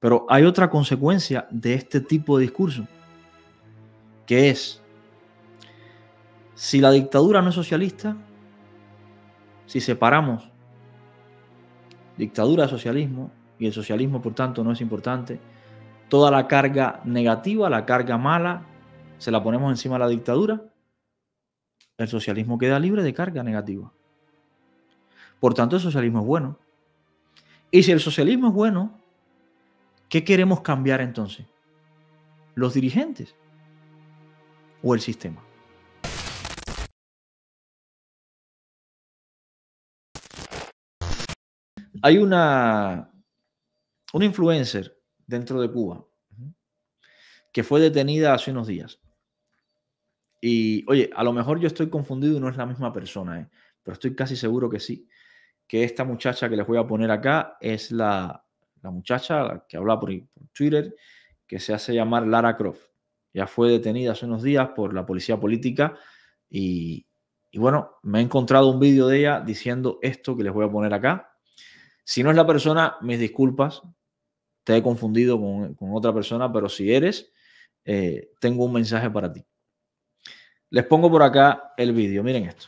Pero hay otra consecuencia de este tipo de discurso, que es, si la dictadura no es socialista, si separamos dictadura de socialismo, y el socialismo por tanto no es importante, toda la carga negativa, la carga mala, se la ponemos encima de la dictadura, el socialismo queda libre de carga negativa. Por tanto, el socialismo es bueno. Y si el socialismo es bueno, ¿Qué queremos cambiar entonces? ¿Los dirigentes o el sistema? Hay una, influencer dentro de Cuba que fue detenida hace unos días. Y oye, a lo mejor yo estoy confundido y no es la misma persona, ¿eh? pero estoy casi seguro que sí, que esta muchacha que les voy a poner acá es la, la muchacha que habla por, Twitter, que se hace llamar Lara Croft. Ya fue detenida hace unos días por la policía política y, bueno, me he encontrado un vídeo de ella diciendo esto que les voy a poner acá. Si no es la persona, mis disculpas, te he confundido con, otra persona, pero si eres, eh, tengo un mensaje para ti. Les pongo por acá el vídeo, miren esto.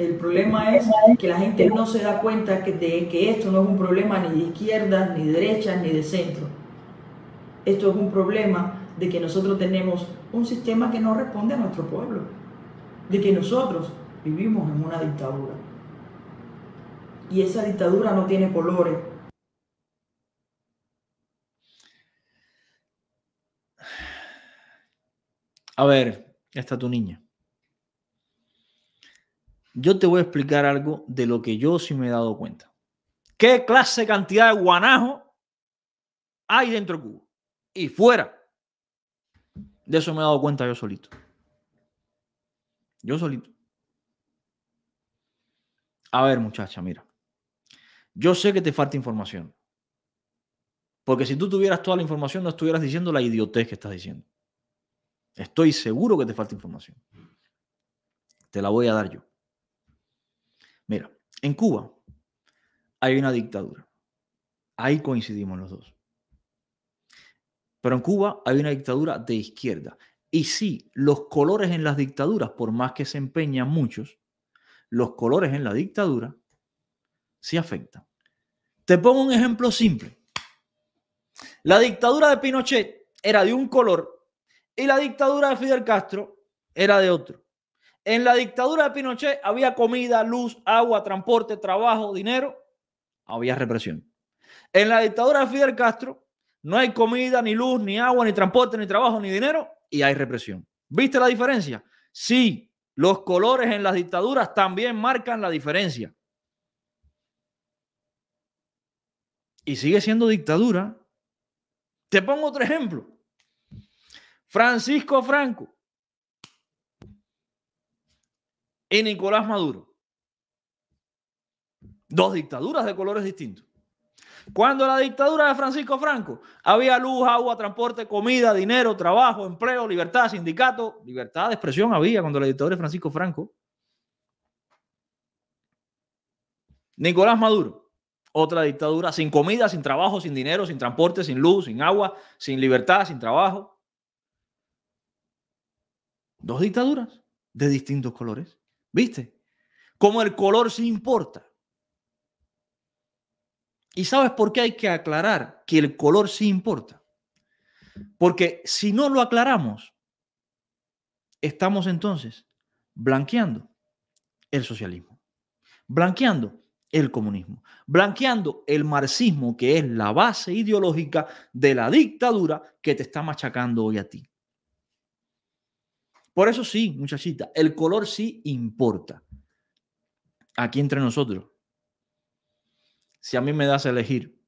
El problema es que la gente no se da cuenta que, de que esto no es un problema ni de izquierdas, ni de derechas, ni de centro. Esto es un problema de que nosotros tenemos un sistema que no responde a nuestro pueblo, de que nosotros vivimos en una dictadura. Y esa dictadura no tiene colores. A ver, está tu niña yo te voy a explicar algo de lo que yo sí me he dado cuenta. ¿Qué clase de cantidad de guanajo hay dentro de Cuba? Y fuera. De eso me he dado cuenta yo solito. Yo solito. A ver, muchacha, mira. Yo sé que te falta información. Porque si tú tuvieras toda la información, no estuvieras diciendo la idiotez que estás diciendo. Estoy seguro que te falta información. Te la voy a dar yo. Mira, en Cuba hay una dictadura. Ahí coincidimos los dos. Pero en Cuba hay una dictadura de izquierda. Y sí, los colores en las dictaduras, por más que se empeñan muchos, los colores en la dictadura sí afectan. Te pongo un ejemplo simple. La dictadura de Pinochet era de un color y la dictadura de Fidel Castro era de otro. En la dictadura de Pinochet había comida, luz, agua, transporte, trabajo, dinero. Había represión. En la dictadura de Fidel Castro no hay comida, ni luz, ni agua, ni transporte, ni trabajo, ni dinero y hay represión. ¿Viste la diferencia? Sí, los colores en las dictaduras también marcan la diferencia. Y sigue siendo dictadura. Te pongo otro ejemplo. Francisco Franco y Nicolás Maduro. Dos dictaduras de colores distintos. Cuando la dictadura de Francisco Franco había luz, agua, transporte, comida, dinero, trabajo, empleo, libertad, sindicato, libertad de expresión había cuando la dictadura de Francisco Franco. Nicolás Maduro, otra dictadura sin comida, sin trabajo, sin dinero, sin transporte, sin luz, sin agua, sin libertad, sin trabajo. Dos dictaduras de distintos colores. ¿Viste? Como el color sí importa. ¿Y sabes por qué hay que aclarar que el color sí importa? Porque si no lo aclaramos, estamos entonces blanqueando el socialismo, blanqueando el comunismo, blanqueando el marxismo, que es la base ideológica de la dictadura que te está machacando hoy a ti. Por eso sí, muchachita, el color sí importa. Aquí entre nosotros. Si a mí me das a elegir,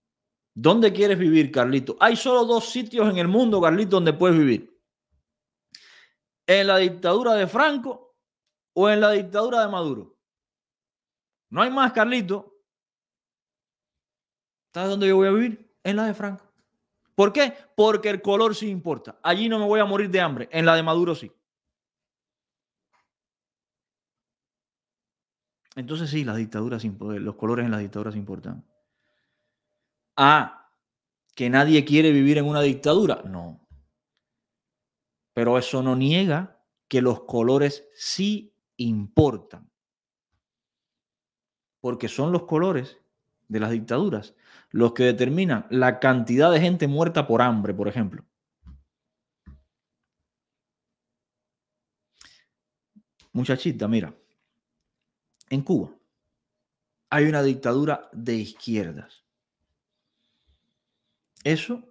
¿dónde quieres vivir, Carlito? Hay solo dos sitios en el mundo, Carlito, donde puedes vivir. En la dictadura de Franco o en la dictadura de Maduro. No hay más, Carlito. ¿Sabes dónde yo voy a vivir? En la de Franco. ¿Por qué? Porque el color sí importa. Allí no me voy a morir de hambre. En la de Maduro sí. Entonces sí, las dictaduras, eh, los colores en las dictaduras importan. Ah, que nadie quiere vivir en una dictadura. No. Pero eso no niega que los colores sí importan. Porque son los colores de las dictaduras los que determinan la cantidad de gente muerta por hambre, por ejemplo. Muchachita, mira en Cuba hay una dictadura de izquierdas. Eso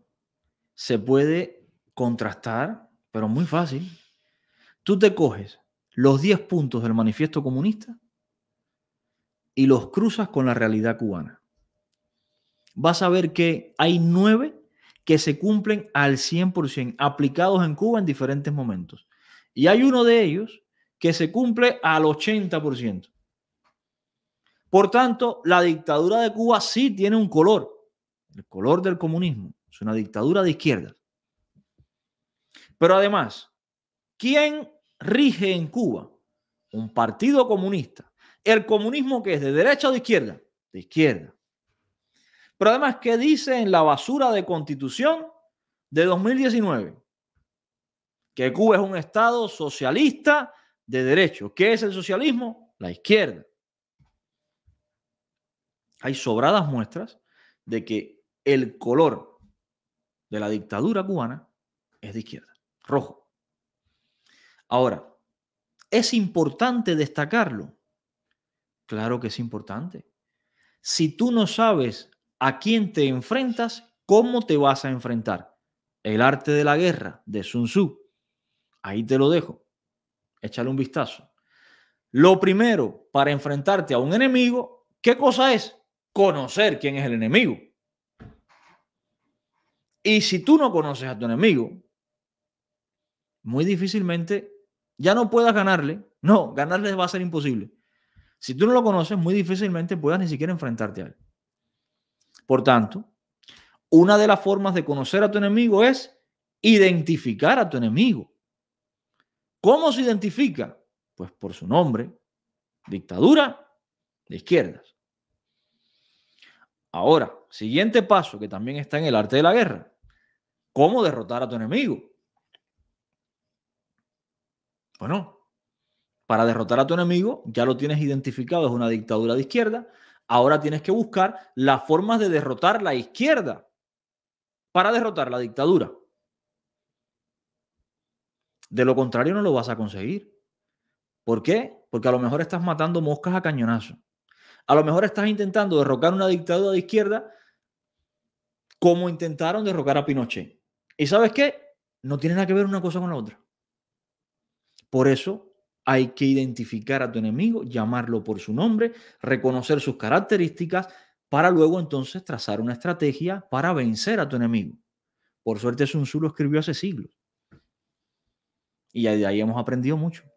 se puede contrastar, pero muy fácil. Tú te coges los 10 puntos del manifiesto comunista y los cruzas con la realidad cubana. Vas a ver que hay 9 que se cumplen al 100%, aplicados en Cuba en diferentes momentos. Y hay uno de ellos que se cumple al 80%. Por tanto, la dictadura de Cuba sí tiene un color, el color del comunismo. Es una dictadura de izquierda. Pero además, ¿quién rige en Cuba? Un partido comunista. El comunismo que es de derecha o de izquierda? De izquierda. Pero además, ¿qué dice en la basura de constitución de 2019? Que Cuba es un Estado socialista de derecho. ¿Qué es el socialismo? La izquierda hay sobradas muestras de que el color de la dictadura cubana es de izquierda, rojo. Ahora, ¿es importante destacarlo? Claro que es importante. Si tú no sabes a quién te enfrentas, ¿cómo te vas a enfrentar? El arte de la guerra de Sun Tzu. Ahí te lo dejo. Échale un vistazo. Lo primero para enfrentarte a un enemigo, ¿qué cosa es? conocer quién es el enemigo. Y si tú no conoces a tu enemigo, muy difícilmente ya no puedas ganarle. No, ganarle va a ser imposible. Si tú no lo conoces, muy difícilmente puedas ni siquiera enfrentarte a él. Por tanto, una de las formas de conocer a tu enemigo es identificar a tu enemigo. ¿Cómo se identifica? Pues por su nombre, dictadura de izquierdas. Ahora, siguiente paso que también está en el arte de la guerra. ¿Cómo derrotar a tu enemigo? Bueno, para derrotar a tu enemigo ya lo tienes identificado, es una dictadura de izquierda. Ahora tienes que buscar las formas de derrotar la izquierda para derrotar la dictadura. De lo contrario no lo vas a conseguir. ¿Por qué? Porque a lo mejor estás matando moscas a cañonazo. A lo mejor estás intentando derrocar una dictadura de izquierda como intentaron derrocar a Pinochet. ¿Y sabes qué? No tiene nada que ver una cosa con la otra. Por eso hay que identificar a tu enemigo, llamarlo por su nombre, reconocer sus características para luego entonces trazar una estrategia para vencer a tu enemigo. Por suerte Sun Tzu lo escribió hace siglos. Y de ahí hemos aprendido mucho.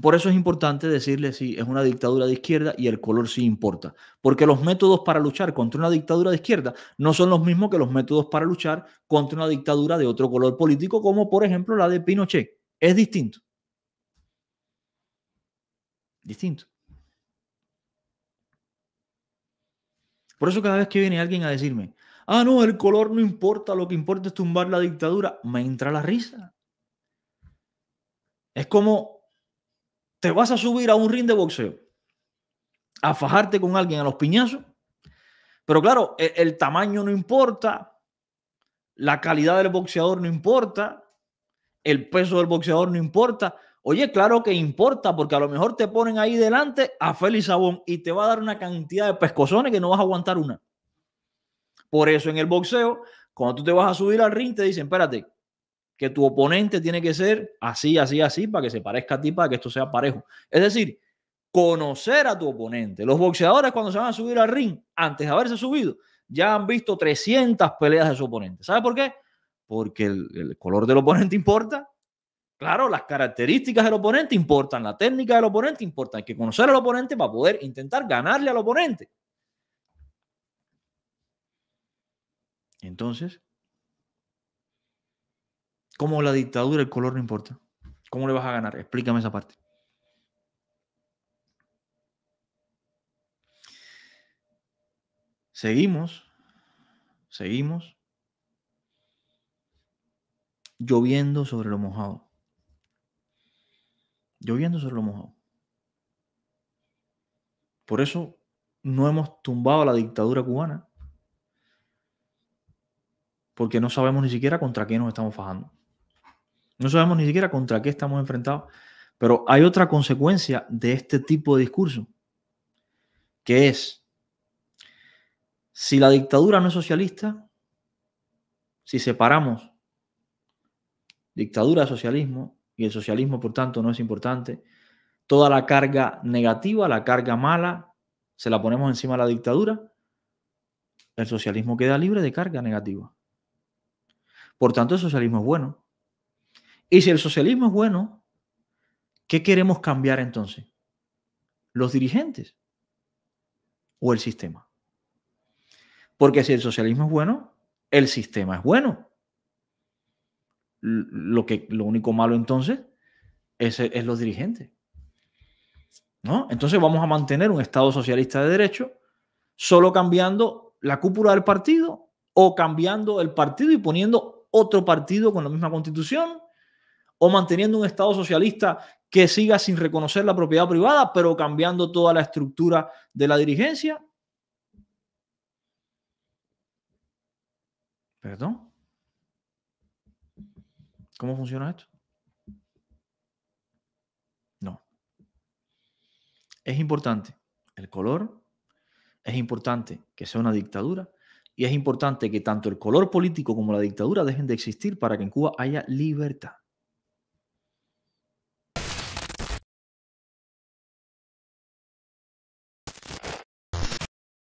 Por eso es importante decirle si es una dictadura de izquierda y el color sí importa, porque los métodos para luchar contra una dictadura de izquierda no son los mismos que los métodos para luchar contra una dictadura de otro color político, como por ejemplo la de Pinochet. Es distinto. Distinto. Por eso cada vez que viene alguien a decirme, ah, no, el color no importa, lo que importa es tumbar la dictadura, me entra la risa. Es como ¿Te vas a subir a un ring de boxeo? ¿A fajarte con alguien a los piñazos? Pero claro, e, el, tamaño no importa, la calidad del boxeador no importa, el peso del boxeador no importa. Oye, claro que importa, porque a lo mejor te ponen ahí delante a Félix Sabón y te va a dar una cantidad de pescozones que no vas a aguantar una. Por eso en el boxeo, cuando tú te vas a subir al ring, te dicen, espérate, que tu oponente tiene que ser así, así, así, para que se parezca a ti, para que esto sea parejo. Es decir, conocer a tu oponente. Los boxeadores cuando se van a subir al ring, antes de haberse subido, ya han visto 300 peleas de su oponente. ¿Sabe por qué? Porque el, el color del oponente importa. Claro, las características del oponente importan, la técnica del oponente importa. Hay que conocer al oponente para poder intentar ganarle al oponente. Entonces, como la dictadura, el color no importa? ¿Cómo le vas a ganar? Explícame esa parte. Seguimos, seguimos lloviendo sobre lo mojado. Lloviendo sobre lo mojado. Por eso no hemos tumbado la dictadura cubana. Porque no sabemos ni siquiera contra qué nos estamos fajando. No sabemos ni siquiera contra qué estamos enfrentados, pero hay otra consecuencia de este tipo de discurso, que es, si la dictadura no es socialista, si separamos dictadura de socialismo, y el socialismo por tanto no es importante, toda la carga negativa, la carga mala, se la ponemos encima de la dictadura, el socialismo queda libre de carga negativa. Por tanto, el socialismo es bueno. Y si el socialismo es bueno, ¿qué queremos cambiar entonces? ¿Los dirigentes o el sistema? Porque si el socialismo es bueno, el sistema es bueno. Lo, que, lo único malo entonces es, es los dirigentes. ¿No? Entonces vamos a mantener un Estado socialista de derecho solo cambiando la cúpula del partido o cambiando el partido y poniendo otro partido con la misma constitución o manteniendo un Estado socialista que siga sin reconocer la propiedad privada, pero cambiando toda la estructura de la dirigencia? ¿Perdón? ¿Cómo funciona esto? No. Es importante el color, es importante que sea una dictadura y es importante que tanto el color político como la dictadura dejen de existir para que en Cuba haya libertad.